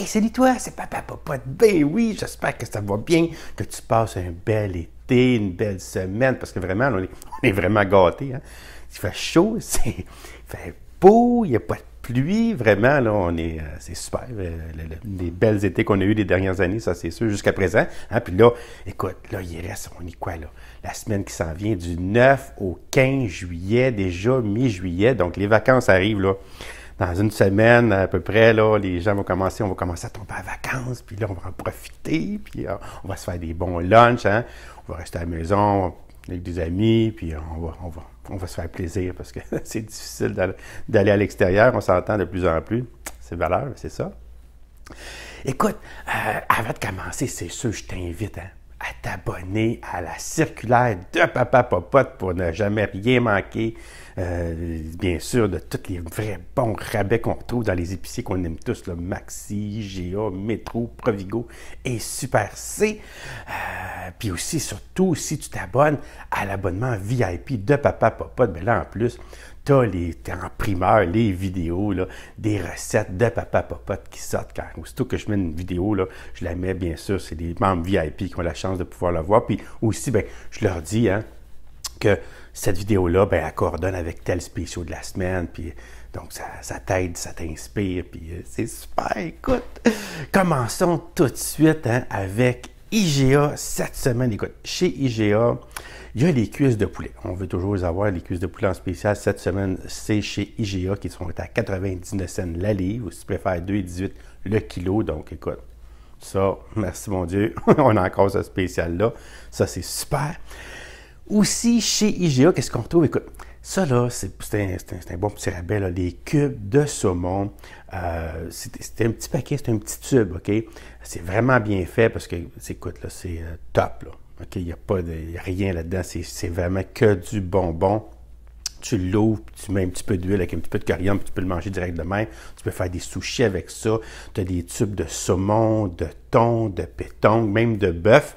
Hey, salut toi, c'est Papa de, Ben oui, j'espère que ça va bien, que tu passes un bel été, une belle semaine, parce que vraiment, on est, vraiment gâtés. Hein? Il fait chaud, c'est, il fait beau, il n'y a pas de pluie. Vraiment, là, on est, euh, c'est super. Euh, les belles étés qu'on a eues les dernières années, ça, c'est sûr, jusqu'à présent. Hein. Puis là, écoute, là, il reste, on est quoi, là? La semaine qui s'en vient, du 9 au 15 juillet, déjà mi-juillet. Donc, les vacances arrivent, là dans une semaine à peu près, là, les gens vont commencer, on va commencer à tomber en vacances, puis là, on va en profiter, puis euh, on va se faire des bons lunchs, hein? on va rester à la maison avec des amis, puis on va, on va, on va se faire plaisir parce que c'est difficile d'aller à l'extérieur, on s'entend de plus en plus. C'est valeur, c'est ça. Écoute, euh, avant de commencer, c'est sûr, je t'invite. Hein? à t'abonner à la circulaire de Papa Popote pour ne jamais rien manquer. Euh, bien sûr, de tous les vrais bons rabais qu'on retrouve dans les épiciers qu'on aime tous, le Maxi, GA, Metro, Provigo et Super C. Euh, puis aussi, surtout, si tu t'abonnes à l'abonnement VIP de Papa Popote, Mais ben là en plus, t'as les, en primeur les vidéos, là, des recettes de papa popote qui sortent. Car aussitôt que je mets une vidéo, là, je la mets, bien sûr, c'est des membres VIP qui ont la chance de pouvoir la voir. Puis aussi, ben, je leur dis hein, que cette vidéo-là, ben, elle coordonne avec tel spécial de la semaine. Puis donc, ça, t'aide, ça t'inspire. Puis euh, c'est super. Écoute, commençons tout de suite hein, avec IGA cette semaine. Écoute, chez IGA, il y a les cuisses de poulet. On veut toujours avoir les cuisses de poulet en spécial. Cette semaine, c'est chez IGA qui sont à 99 cents la livre, ou si tu préfères 2,18 le kilo. Donc, écoute, ça, merci mon Dieu, on a encore ce spécial-là. Ça, c'est super. Aussi, chez IGA, qu'est-ce qu'on retrouve? Écoute, ça, là, c'est un, bon petit rabais, là. les cubes de saumon. Euh, C'était un petit paquet, c'est un petit tube, OK? C'est vraiment bien fait parce que, écoute, là, c'est euh, top, là. OK, il n'y a, pas de, rien là-dedans. C'est vraiment que du bonbon. Tu l'ouvres, tu mets un petit peu d'huile avec un petit peu de coriandre, puis tu peux le manger direct de main, Tu peux faire des sushis avec ça. Tu as des tubes de saumon, de thon, de péton même de bœuf.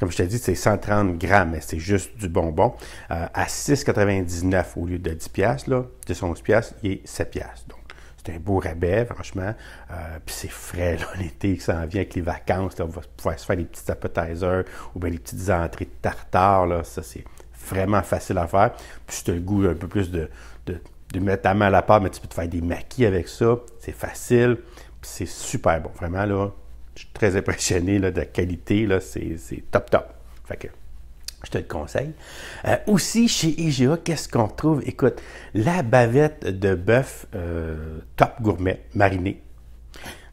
Comme je te dis, c'est 130 grammes, mais c'est juste du bonbon. Euh, à 6,99 au lieu de 10 piastres, là, de 11 piastres, il est 7 Donc, c'est un beau rabais, franchement. Euh, puis c'est frais, l'été ça s'en vient avec les vacances. on va pouvoir se faire des petits appetizers ou bien des petites entrées de tartare. Là, ça, c'est vraiment facile à faire. Puis si tu as le goût un peu plus de, de, mettre ta main à la pâte, mais tu peux te faire des maquis avec ça. C'est facile. Puis c'est super bon. Vraiment, là, je suis très impressionné de la qualité. Là, c'est, top, top. Fait que je te le conseille. Euh, aussi, chez IGA, qu'est-ce qu'on trouve? Écoute, la bavette de bœuf euh, top gourmet marinée.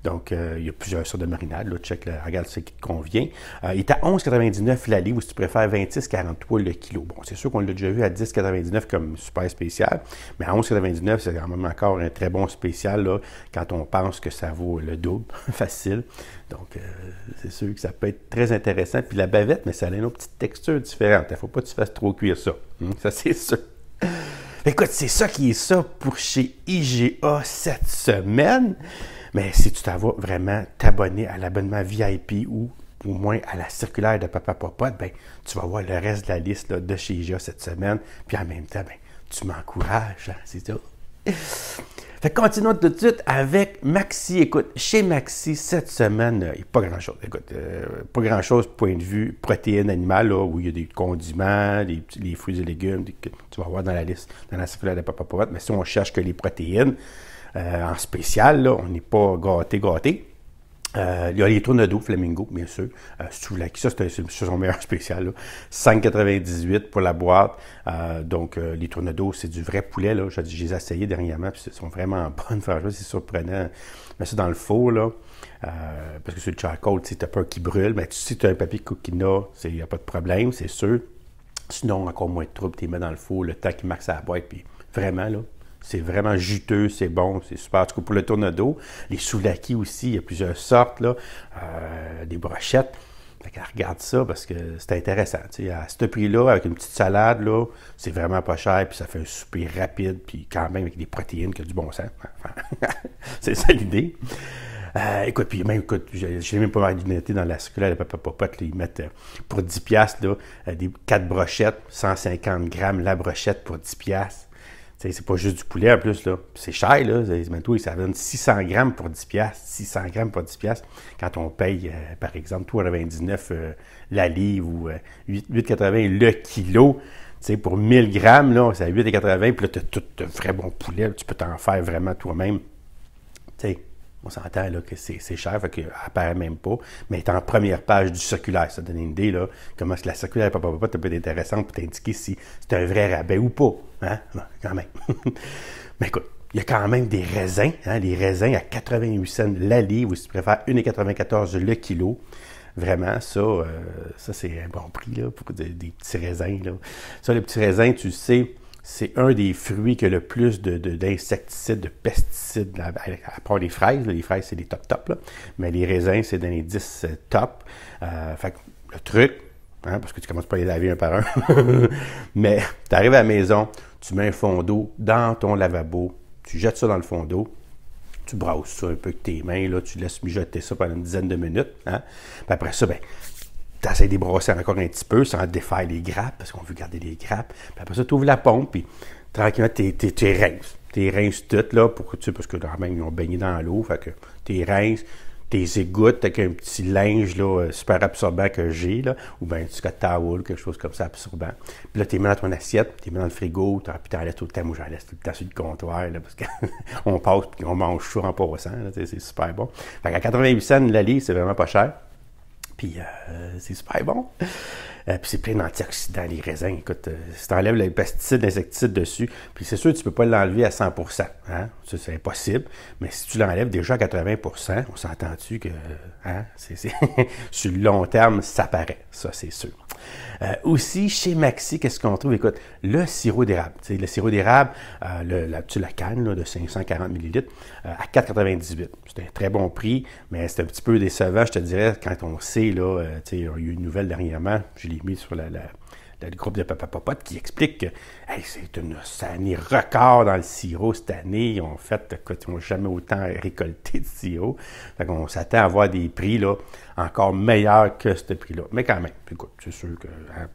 Donc, euh, il y a plusieurs sortes de marinades. Là, check, regarde ce qui te convient. Euh, il est à 11,99 la ou si tu préfères 26,43 le kilo. Bon, c'est sûr qu'on l'a déjà vu à 10,99 comme super spécial, mais à 11,99, c'est quand même encore un très bon spécial là, quand on pense que ça vaut le double, facile. Donc, euh, c'est sûr que ça peut être très intéressant. Puis la bavette, mais ça a une autre petite texture différente. Il ne faut pas que tu fasses trop cuire ça. Hein, ça, c'est sûr. Écoute, c'est ça qui est ça pour chez IGA cette semaine. Mais si tu t'en vraiment t'abonner à l'abonnement VIP ou au moins à la circulaire de Papa Popote, ben, tu vas voir le reste de la liste de chez Jia cette semaine. Puis en même temps, ben, tu m'encourages, hein, c'est ça. Fait continuons tout de suite avec Maxi. Écoute, chez Maxi, cette semaine, euh, il n'y a pas grand-chose. Écoute, euh, pas grand-chose point de vue protéines animales, où il y a des condiments, des, les fruits et légumes, que tu vas voir dans la liste, dans la circulaire de Papa Popote. Mais si on cherche que les protéines, euh, en spécial, on n'est pas gâté, gâté. Euh, il y a les d'eau Flamingo, bien sûr. Euh, Souvlaki, ça, c'est son meilleur spécial. 5,98 pour la boîte. Euh, donc, les les d'eau, c'est du vrai poulet. Là. Je, les ai essayés dernièrement, puis ils sont vraiment bonnes. Franchement, c'est surprenant. Mais ça dans le four, là. parce que c'est le charcoal, tu as peur qu'il brûle. Mais si tu as un papier coquina, il n'y a pas de problème, c'est sûr. Sinon, encore moins de troubles, tu les mets dans le four, le temps qu'ils à la boîte, puis vraiment, là, c'est vraiment juteux, c'est bon, c'est super. En tout pour le tornado, les soulakis aussi, il y a plusieurs sortes, là, euh, des brochettes. Fait regarde ça parce que c'est intéressant. À ce prix-là, avec une petite salade, là, c'est vraiment pas cher, puis ça fait un souper rapide, puis quand même avec des protéines qui a du bon sens. c'est ça l'idée. Euh, écoute, puis même, écoute, j'ai même pas mal dans la circulaire de Papa ils mettent euh, pour 10$, là, des 4 brochettes, 150 grammes la brochette pour 10$ c'est pas juste du poulet en plus, là. C'est cher, là. ça donne 600 grammes pour 10 piastres. 600 grammes pour 10 piastres. Quand on paye, euh, par exemple, 3,99 euh, la livre ou 8,80 euh, le kilo, tu pour 1000 grammes, là, c'est à 8,80. Puis là, tu as tout un vrai bon poulet. Tu peux t'en faire vraiment toi-même. Tu on s'entend là, que c'est cher, fait qu'il apparaît même pas, mais étant en première page du circulaire. Ça donne une idée là, comment est ce que la circulaire papa, pas peut peu intéressante pour t'indiquer si c'est un vrai rabais ou pas. Hein? quand même. mais écoute, il y a quand même des raisins, hein, les raisins à 88 cents la livre, ou si tu préfères 1,94 le kilo. Vraiment, ça, euh, ça c'est un bon prix là, pour des, petits raisins. Là. Ça, les petits raisins, tu sais, c'est un des fruits qui a le plus d'insecticides, de, de, pesticides, à, part les fraises. les fraises, c'est des top-top, mais les raisins, c'est dans les 10 euh, top. Euh, fait que le truc, hein, parce que tu commences pas à les laver un par un, mais tu arrives à la maison, tu mets un fond d'eau dans ton lavabo, tu jettes ça dans le fond d'eau, tu brosses ça un peu avec tes mains, là, tu laisses mijoter ça pendant une dizaine de minutes. Hein? après ça, ben, essaies de brosser encore un petit peu sans défaire les grappes, parce qu'on veut garder les grappes. Puis après ça, tu ouvres la pompe, puis tranquillement, tu rince. rinces. Tu rinces toutes, là, pour que tu parce que quand même, ils ont baigné dans l'eau, fait que tu rinces, tu égouttes avec un petit linge, là, euh, super absorbant que j'ai, là, ou bien tu as towel, quelque chose comme ça, absorbant. Puis là, tu les mets dans ton assiette, tu les mets dans le frigo, puis tu en laisses tout le temps. Moi, j'en laisse tout le temps sur le comptoir, là, parce qu'on passe, puis on mange chaud en passant, c'est super bon. Fait qu'à 88 cents, la c'est vraiment pas cher. Puis euh, c'est super bon. Euh, puis c'est plein d'antioxydants, les raisins. Écoute, euh, si tu enlèves les pesticides, insecticides dessus, puis c'est sûr, que tu ne peux pas l'enlever à 100 hein? C'est impossible. Mais si tu l'enlèves déjà à 80 on s'entend-tu que hein? sur le long terme, ça paraît. Ça, c'est sûr. Euh, aussi, chez Maxi, qu'est-ce qu'on trouve? Écoute, le sirop d'érable. Le sirop d'érable, la, tu la canne de 540 ml à 4,98. C'est un très bon prix, mais c'est un petit peu décevant, je te dirais, quand on sait, là, il y a eu une nouvelle dernièrement, je l'ai mis sur le groupe de Papa Popote, qui explique que c'est une année record dans le sirop cette année. Ils fait, que ils n'ont jamais autant récolté de sirop. On qu'on s'attend à avoir des prix là, encore meilleurs que ce prix-là. Mais quand même, écoute, c'est sûr que hein,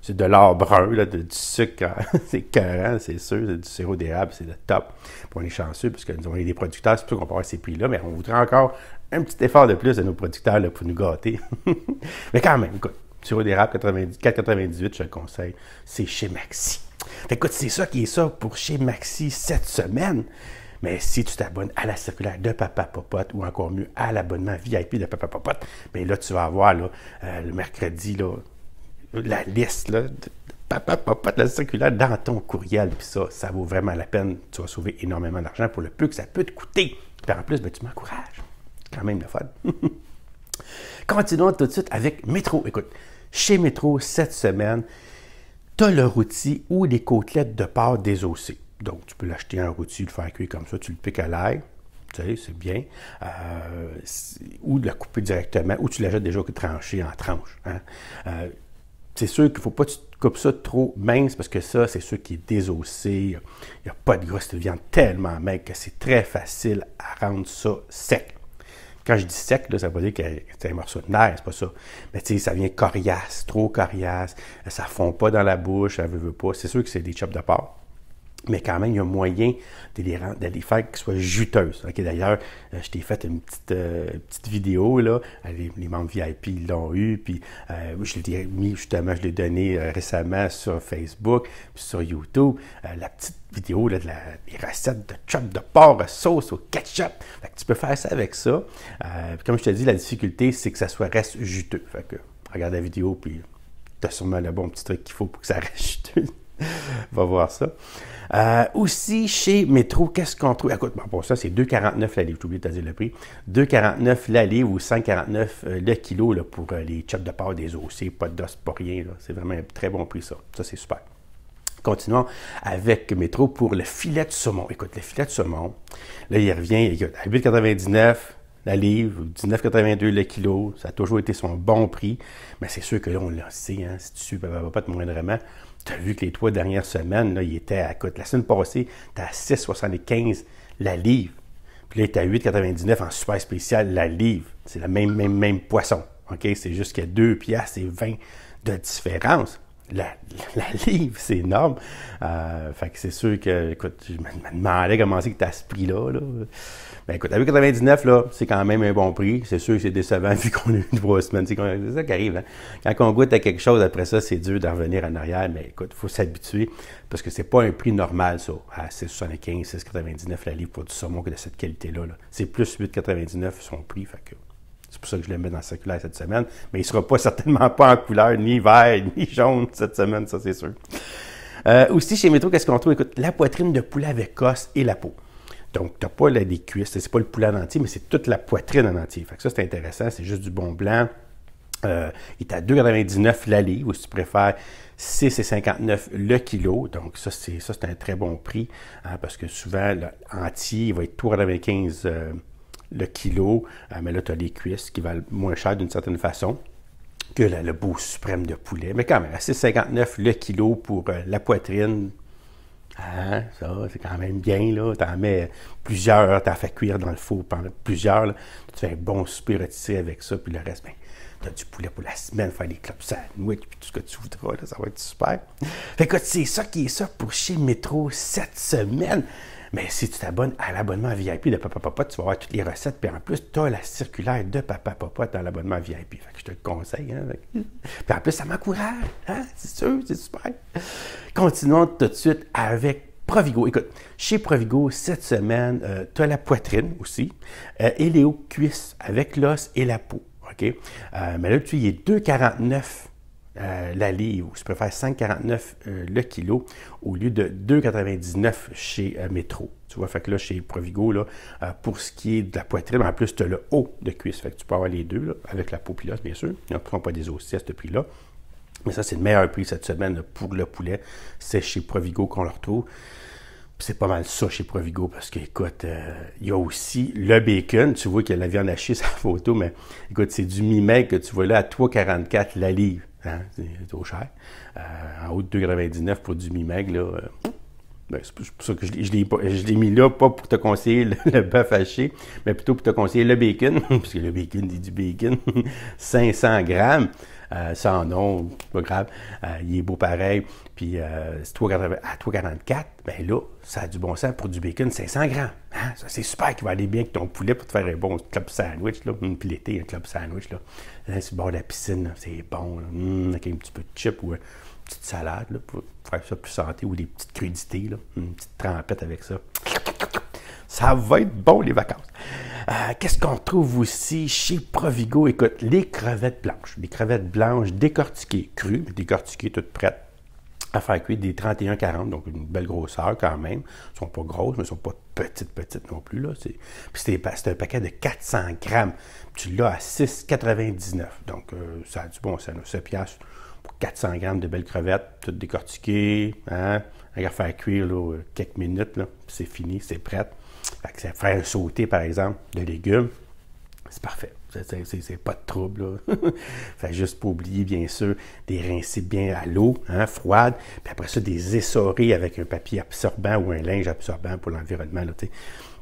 c'est de l'or brun, de, du sucre, hein, c'est carré, hein, c'est sûr, c'est du sirop d'érable, c'est le top. pour les chanceux parce que nous, on des producteurs, c'est pour qu'on peut ces prix-là, mais on voudrait encore un petit effort de plus de nos producteurs pour nous gâter. Mais quand même, écoute, des d'érable 4,98, je le conseille. C'est chez Maxi. Écoute, c'est ça qui est ça pour chez Maxi cette semaine. Mais si tu t'abonnes à la circulaire de Papa Popote ou encore mieux à l'abonnement VIP de Papa Popote, bien là, tu vas avoir euh, le mercredi la liste de Papa Popote, la circulaire dans ton courriel. Puis ça, ça vaut vraiment la peine. Tu vas sauver énormément d'argent pour le peu que ça peut te coûter. Puis en plus, ben tu m'encourages. quand même le fun. Continuons tout de suite avec Métro. Écoute, chez Métro, cette semaine, tu as le rôti ou les côtelettes de porc désossées. Donc, tu peux l'acheter un rôti, le faire cuire comme ça, tu le piques à l'ail, tu sais, c'est bien. Euh, ou de la couper directement, ou tu l'achètes déjà tranché en tranches. Hein. Euh, c'est sûr qu'il ne faut pas que tu coupes ça trop mince parce que ça, c'est sûr qu'il est désossé. Il n'y a, pas de grosse viande tellement maigre que c'est très facile à rendre ça sec. Quand je dis sec, ça veut dire que c'est un morceau de nerf, c'est pas ça. Mais tu sais, ça vient coriace, trop coriace, ça fond pas dans la bouche, ça veut, veut pas. C'est sûr que c'est des chops de porc mais quand même, il y a moyen de les, faire qu'ils soient juteuses. D'ailleurs, euh, je t'ai fait une petite, euh, petite vidéo, là. Euh, les, membres VIP l'ont eu, puis je l'ai mis justement, je l'ai donné récemment sur Facebook, puis sur YouTube, la petite vidéo de la, des recettes de chop de porc à sauce au ketchup. tu peux faire ça avec ça. comme je te dis, la difficulté, c'est que ça soit reste juteux. que regarde la vidéo, puis tu as sûrement le bon petit truc qu'il faut pour que ça reste juteux. va voir ça. Euh, aussi, chez Métro, qu'est-ce qu'on trouve? Écoute, bon, pour ça, c'est 2,49 la J'ai oublié de te dire le prix. 2,49 la ou 149 euh, le kilo là, pour euh, les chocs de porc des c'est Pas d'os, pas rien. C'est vraiment un très bon prix, ça. Ça, c'est super. Continuons avec Métro pour le filet de saumon. Écoute, le filet de saumon, là, il revient écoute, à 8,99 la livre, 19,82 le kilo, ça a toujours été son bon prix. Mais c'est sûr que là, on le sait, hein, si tu ne pas te moindrement, tu as vu que les trois dernières semaines, là, il était à, côte. la semaine passée, tu à 6,75 la livre. Puis là, tu à 8,99 en super spécial la livre. C'est le même, même, même poisson. OK? C'est jusqu'à 2 piastres et 20 de différence la, livre, c'est énorme. Euh, fait que c'est sûr que, écoute, je me demandais comment c'est que tu as ce prix-là. Là. Ben écoute, à 8,99, là, c'est quand même un bon prix. C'est sûr que c'est décevant vu qu'on a eu une trois semaine. C'est ça qui arrive. Hein. Quand on goûte à quelque chose, après ça, c'est dur d'en revenir en arrière. Mais écoute, il faut s'habituer parce que c'est pas un prix normal, ça. À 6,75, 6,99 la livre pour du saumon que de cette qualité-là. Là. C'est plus 8,99 son prix. Fait que, c'est pour ça que je le mets dans le circulaire cette semaine. Mais il ne sera pas certainement pas en couleur ni vert ni jaune cette semaine, ça c'est sûr. Euh, aussi, chez Métro, qu'est-ce qu'on trouve? Écoute, la poitrine de poulet avec os et la peau. Donc, tu n'as pas les des cuisses, c'est pas le poulet en entier, mais c'est toute la poitrine en entier. ça, c'est intéressant, c'est juste du bon blanc. Euh, il est à 2,99 la ou si tu préfères, 6,59 le kilo. Donc, ça, c'est un très bon prix, hein, parce que souvent, l'entier, il va être 3,95 le kilo, euh, mais là, tu as les cuisses qui valent moins cher d'une certaine façon que le beau suprême de poulet. Mais quand même, à 6,59 le kilo pour euh, la poitrine, hein, ça, c'est quand même bien. Tu en mets plusieurs, tu en fais cuire dans le four pendant plusieurs. tu fais un bon souper avec ça, puis le reste, ben, tu as du poulet pour la semaine, faire des clubs sandwich, puis tout ce que tu voudras, ça va être super. Fait que c'est ça qui est ça pour chez Métro cette semaine. Mais si tu t'abonnes à l'abonnement VIP de Papa Papa, tu vas avoir toutes les recettes. Puis en plus, tu as la circulaire de Papa Papa dans l'abonnement VIP. Fait que je te le conseille. Hein, Puis en plus, ça m'encourage. Hein, c'est sûr, c'est super. Continuons tout de suite avec Provigo. Écoute, chez Provigo, cette semaine, euh, tu as la poitrine aussi euh, et les hauts cuisses avec l'os et la peau. OK? Euh, mais là, tu y es 2,49 euh, la livre, ou tu peux faire 5,49 euh, le kilo au lieu de 2,99 chez euh, Metro. Métro. Tu vois, fait que là, chez Provigo, là, pour ce qui est de la poitrine, en plus, tu as le haut de cuisse. Fait que tu peux avoir les deux, avec la peau pilote, bien sûr. Ils ne prend pas des aussi à ce prix-là. Mais ça, c'est le meilleur prix cette semaine pour le poulet. C'est chez Provigo qu'on le retrouve c'est pas mal ça chez Provigo parce que, écoute, il y a aussi le bacon. Tu vois qu'il y a la viande hachée sur la photo, mais écoute, c'est du mi que tu vois là à 3,44 la livre. Hein, c'est trop cher. Euh, en haut de 2,99 pour du mi là. Euh, ben, c'est pour ça que je l'ai mis là, pas pour te conseiller le, le bœuf haché, mais plutôt pour te conseiller le bacon, parce que le bacon dit du bacon, 500 grammes sans euh, nom, pas grave, euh, il est beau pareil, puis euh, à 3,44, bien là, ça a du bon sens pour du bacon 500 grammes. Hein? Ça, c'est super qui va aller bien avec ton poulet pour te faire un bon club sandwich. Là. puis l'été, un club sandwich. Là. Hein, c'est bon la piscine, c'est bon. avec un petit peu de chips ou une petite salade pour faire ça plus santé ou des petites crudités. Là. Une petite trempette avec ça. Ça va être bon les vacances. Euh, qu'est-ce qu'on trouve aussi chez Provigo? Écoute, les crevettes blanches. Les crevettes blanches décortiquées, crues, décortiquées, toutes prêtes à faire cuire des 31-40, donc une belle grosseur quand même. Elles sont pas grosses, mais elles sont pas petites, petites non plus. Là. Puis c'est un paquet de 400 grammes. Tu l'as à 6,99. Donc euh, ça a du bon sens. 7 piastres pour 400 grammes de belles crevettes, toutes décortiquées. Hein, à faire cuire quelques minutes, c'est fini, c'est prêt. Fait que faire un sauté, par exemple, de légumes, c'est parfait. C'est pas de trouble. fait juste pour oublier, bien sûr, des rincer bien à l'eau, hein, froide, puis après ça, des essorer avec un papier absorbant ou un linge absorbant pour l'environnement.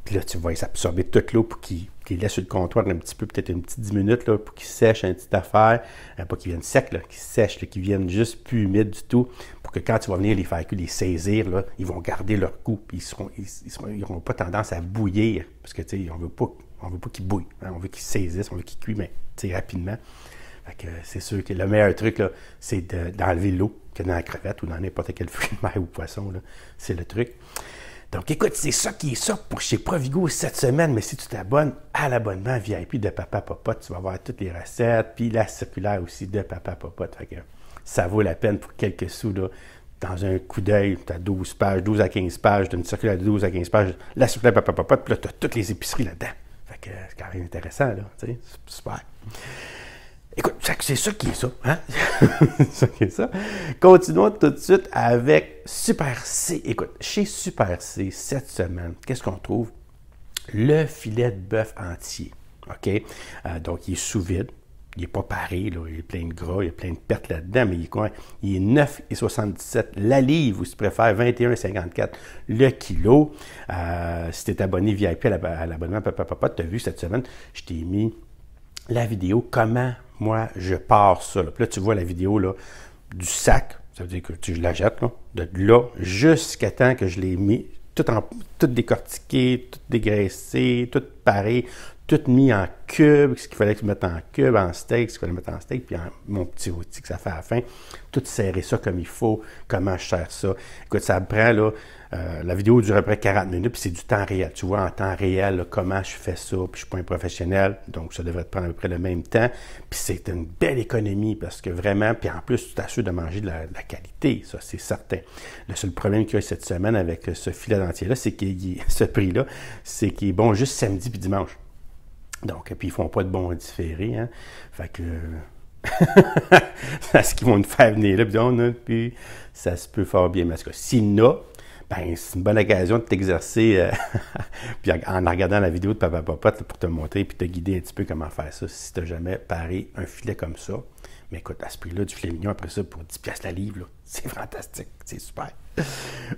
Puis là, tu vas s'absorber absorber toute l'eau pour qu'il... Les laisse le comptoir un petit peu, peut-être une petite 10 minutes là, pour qu'ils sèche une petite affaire, euh, pas qu'ils viennent secs, qu'ils sèchent, qu'ils viennent juste plus humides du tout, pour que quand tu vas venir les faire cuire, les saisir, ils vont garder leur goût, ils n'auront pas tendance à bouillir, parce que on veut pas, on veut pas qu'ils bouillent, hein, on veut qu'ils saisissent, on veut qu'ils cuisent, mais rapidement. Euh, c'est sûr que le meilleur truc, c'est d'enlever l'eau que dans la crevette ou dans n'importe quel fruit de mer ou poisson. C'est le truc. Donc, écoute, c'est ça qui est ça pour chez Provigo cette semaine. Mais si tu t'abonnes à l'abonnement VIP de Papa Popote, tu vas voir toutes les recettes, puis la circulaire aussi de Papa Popote. Fait ça vaut la peine pour quelques sous, Dans un coup d'œil, tu as 12 pages, 12 à 15 pages, d'une circulaire de 12 à 15 pages, la circulaire Papa Popote, puis là, tu as toutes les épiceries là-dedans. Fait que c'est quand même intéressant, là. Tu sais, super. Écoute, c'est ça qui est ça. Hein? c'est ça qui est ça. Continuons tout de suite avec Super C. Écoute, chez Super C, cette semaine, qu'est-ce qu'on trouve? Le filet de bœuf entier. OK? Euh, donc, il est sous vide. Il n'est pas paré, là. il est plein de gras, il y a plein de pertes là-dedans, mais il est quoi? Il est 9,77 la livre, ou si tu préfères, 21,54 le kilo. Euh, si tu es abonné VIP à l'abonnement Papa Papa, tu as vu cette semaine, je t'ai mis la vidéo comment moi, je pars ça. Là. là, tu vois la vidéo là, du sac, ça veut dire que tu, je la jette, là, de là jusqu'à temps que je l'ai mis, tout, en, tout décortiqué, tout dégraissé, tout paré, tout mis en cube, ce qu'il fallait que je mette en cube, en steak, ce qu'il fallait mettre en steak, puis mon petit outil que ça fait à la fin, tout serrer ça comme il faut, comment je serre ça. Écoute, ça prend, là, euh, la vidéo dure à peu près 40 minutes, puis c'est du temps réel. Tu vois, en temps réel, comment je fais ça, puis je suis pas un professionnel, donc ça devrait te prendre à peu près le même temps. Puis c'est une belle économie, parce que vraiment, puis en plus, tu t'assures de manger de la, qualité, ça, c'est certain. Le seul problème qu'il y a cette semaine avec ce filet dentier-là, c'est que ce prix-là, c'est qu'il est bon juste samedi puis dimanche. Donc, puis ils font pas de bons différés. Hein. Fait que. Euh, ce qu'ils vont nous faire venir là, puis, ça se peut fort bien. Mais en ben, c'est une bonne occasion de t'exercer euh, puis en regardant la vidéo de Papa Papa pour te montrer puis te guider un petit peu comment faire ça si tu n'as jamais paré un filet comme ça. Mais écoute, à ce prix-là, du filet après ça pour 10$ la livre, c'est fantastique, c'est super.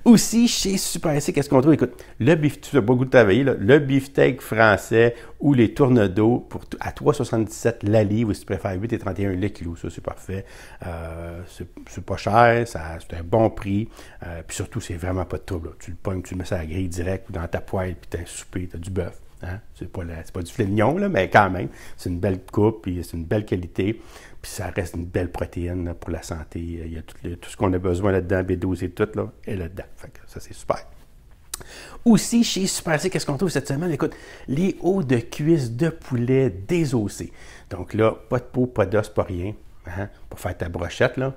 Aussi, chez Super C, qu'est-ce qu'on trouve? Écoute, le beef, tu as beaucoup de là, le beefsteak français ou les d'eau pour à 3,77 la livre, ou si tu préfères 8,31 le kilo, ça c'est parfait. Euh, c'est pas cher, c'est un bon prix, euh, puis surtout, c'est vraiment pas de trouble. Tu le pognes, tu le mets à la grille direct ou dans ta poêle, puis t'as un souper, t'as du bœuf. Hein. C'est pas, du filet mais quand même, c'est une belle coupe, puis c'est une belle qualité. Puis ça reste une belle protéine pour la santé. Euh, il y a tout, ce qu'on a besoin là-dedans, B12 et tout, là, est là-dedans. ça, c'est super. Aussi, chez Super C, qu'est-ce qu'on trouve cette semaine? Écoute, les hauts de cuisse de poulet désossés. Donc là, pas de peau, pas d'os, pas rien. Hein? Pour faire ta brochette, là,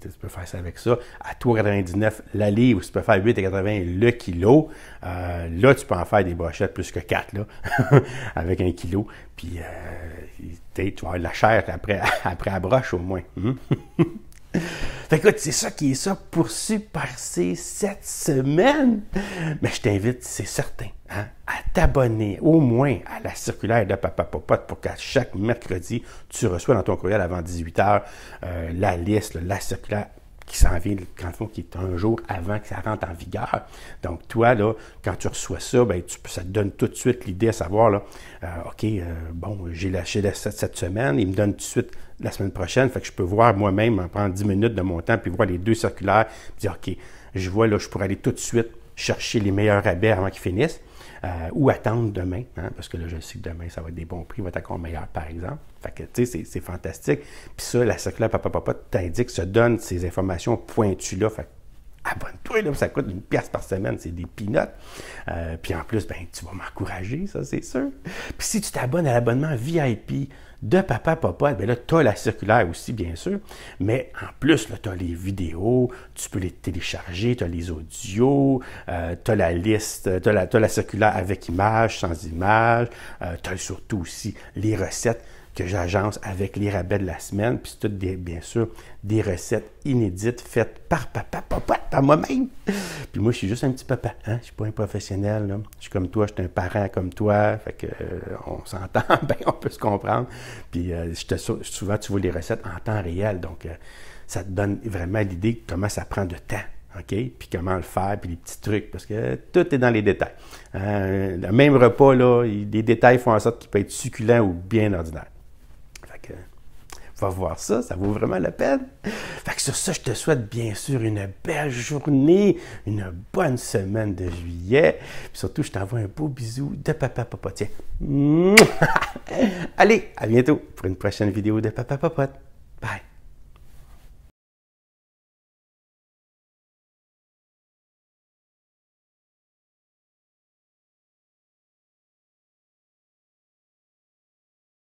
tu peux faire ça avec ça. À 3,99 la livre, tu peux faire 8,80 le kilo. Euh, là, tu peux en faire des brochettes plus que 4, là, avec un kilo. Puis, euh, tu vas avoir de la chair après, après la broche au moins. Hmm? Écoute, c'est ça qui est ça pour ces cette semaine. Mais je t'invite, c'est certain, hein, à t'abonner au moins à la circulaire de Papa Popote pour qu'à chaque mercredi, tu reçois dans ton courriel avant 18h euh, la liste, la circulaire qui s'en vient, quand le fond, qui est un jour avant que ça rentre en vigueur. Donc, toi, là, quand tu reçois ça, ben, tu, ça te donne tout de suite l'idée à savoir, là, euh, OK, euh, bon, j'ai lâché cette, semaine, il me donne tout de suite la semaine prochaine, fait que je peux voir moi-même, en prendre 10 minutes de mon temps, puis voir les deux circulaires, puis dire, OK, je vois, là, je pourrais aller tout de suite chercher les meilleurs rabais avant qu'ils finissent. Euh, ou attendre demain, hein, parce que là, je sais que demain, ça va être des bons prix, va-t-être être encore meilleur, par exemple. Fait que, tu sais, c'est fantastique. Puis ça, la circulaire Papa Papa t'indique, se donne ces informations pointues-là. Fait abonne-toi, là, ça coûte une pièce par semaine, c'est des peanuts. Euh, puis en plus, ben, tu vas m'encourager, ça, c'est sûr. Puis si tu t'abonnes à l'abonnement VIP, de Papa Papa, bien là, tu as la circulaire aussi, bien sûr, mais en plus, tu as les vidéos, tu peux les télécharger, tu as les audios, euh, tu as la liste, tu as, la, circulaire avec images, sans images, euh, tu as surtout aussi les recettes que j'agence avec les rabais de la semaine. Puis c'est toutes, bien sûr, des recettes inédites faites par papa, papa, par moi-même. Puis moi, je suis juste un petit papa. Hein? Je suis pas un professionnel. Je suis comme toi, je suis un parent comme toi. Fait que, euh, on s'entend bien, on peut se comprendre. Puis euh, souvent, tu vois les recettes en temps réel. Donc, euh, ça te donne vraiment l'idée de comment ça prend de temps. OK? Puis comment le faire, puis les petits trucs, parce que tout est dans les détails. le même repas, là, les détails font en sorte qu'il peut être succulent ou bien ordinaire va voir ça, ça vaut vraiment la peine. Fait que sur ça, je te souhaite bien sûr une belle journée, une bonne semaine de juillet. Puis surtout, je t'envoie un beau bisou de Papa tiens. Allez, à bientôt pour une prochaine vidéo de Papa Papote. Bye!